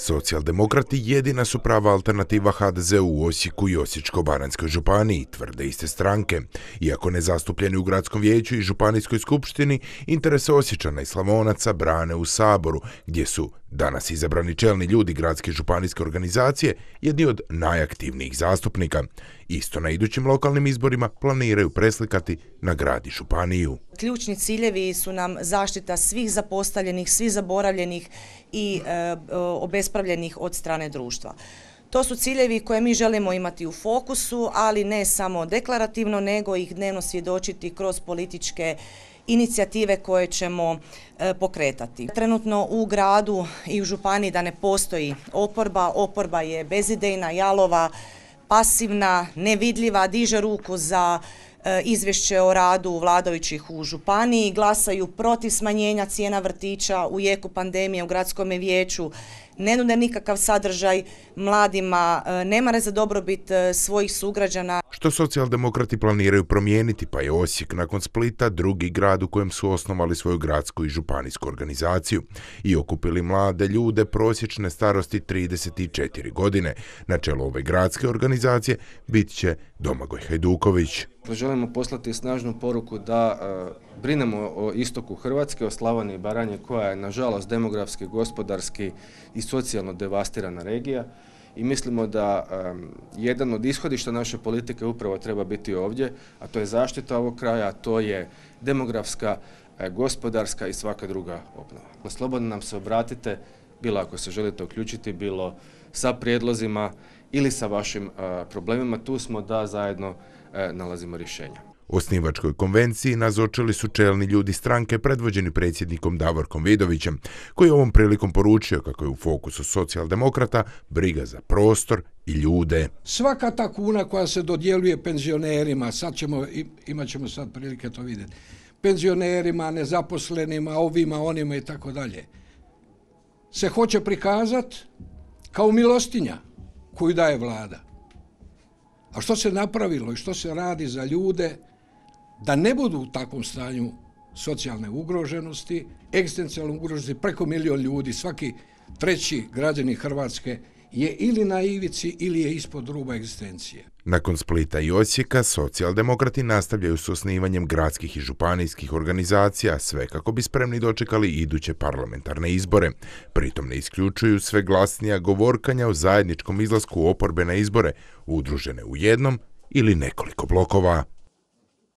Socijaldemokrati jedina su prava alternativa HDZ u Osijeku i Osječko-Baranjskoj županiji, tvrde iste stranke. Iako nezastupljeni u gradskom vijeću i županijskoj skupštini, interese Osječana i Slavonaca brane u Saboru, gdje su Danas izabrani čelni ljudi gradske županijske organizacije jedni od najaktivnijih zastupnika. Isto na idućim lokalnim izborima planiraju preslikati na grad i županiju. Ključni ciljevi su nam zaštita svih zapostavljenih, svih zaboravljenih i e, obespravljenih od strane društva. To su ciljevi koje mi želimo imati u fokusu, ali ne samo deklarativno, nego ih dnevno svjedočiti kroz političke inicijative koje ćemo e, pokretati. Trenutno u gradu i u županiji da ne postoji oporba, oporba je bezidejna, jalova, pasivna, nevidljiva, diže ruku za E, izvješće o radu vladajućih u Županiji, glasaju protiv smanjenja cijena vrtića u jeku pandemije u gradskom vijeću, ne nude nikakav sadržaj mladima, e, ne mare za dobrobit e, svojih sugrađana što socijaldemokrati planiraju promijeniti, pa je Osijek nakon Splita drugi grad u kojem su osnovali svoju gradsku i županijsku organizaciju i okupili mlade ljude prosječne starosti 34 godine. Na čelu ove gradske organizacije bit će Domagoj Hajduković. Želimo poslati snažnu poruku da e, brinemo o istoku Hrvatske, o Slavoniji i Baranje koja je nažalost demografski, gospodarski i socijalno devastirana regija i mislimo da jedan od ishodišta naše politike upravo treba biti ovdje, a to je zaštita ovog kraja, a to je demografska, e, gospodarska i svaka druga obnova. Slobodno nam se obratite, bilo ako se želite uključiti, bilo sa prijedlozima ili sa vašim e, problemima. Tu smo da zajedno e, nalazimo rješenja. Osnivačkoj konvenciji nazočili su čelni ljudi stranke predvođeni predsjednikom Davorkom Vidovićem, koji je ovom prilikom poručio kako je u fokusu socijaldemokrata briga za prostor i ljude. Svaka ta kuna koja se dodjeljuje penzionerima, sad ćemo, imat ćemo sad prilike to vidjeti, penzionerima, nezaposlenima, ovima, onima i tako dalje, se hoće prikazat kao milostinja koju daje vlada. A što se napravilo i što se radi za ljude da ne budu u takvom stanju socijalne ugroženosti, egzistencijalne ugroženosti, preko milijun ljudi, svaki treći građani Hrvatske je ili na ivici ili je ispod ruba egzistencije. Nakon Splita i Osijeka, socijaldemokrati nastavljaju s osnivanjem gradskih i županijskih organizacija, sve kako bi spremni dočekali iduće parlamentarne izbore. Pritom ne isključuju sve glasnija govorkanja o zajedničkom izlasku oporbe na izbore, udružene u jednom ili nekoliko blokova.